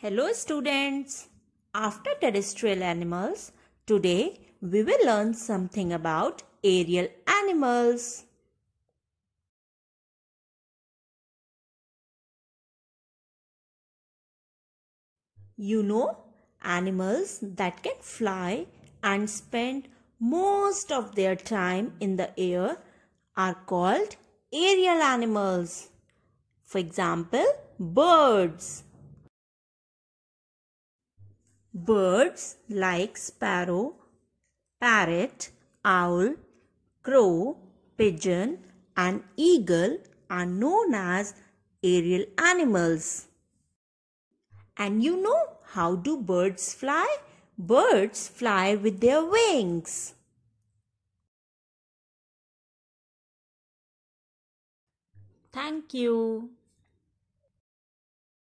Hello students! After terrestrial animals, today we will learn something about aerial animals. You know, animals that can fly and spend most of their time in the air are called aerial animals. For example, birds. Birds like sparrow, parrot, owl, crow, pigeon and eagle are known as aerial animals. And you know how do birds fly? Birds fly with their wings. Thank you.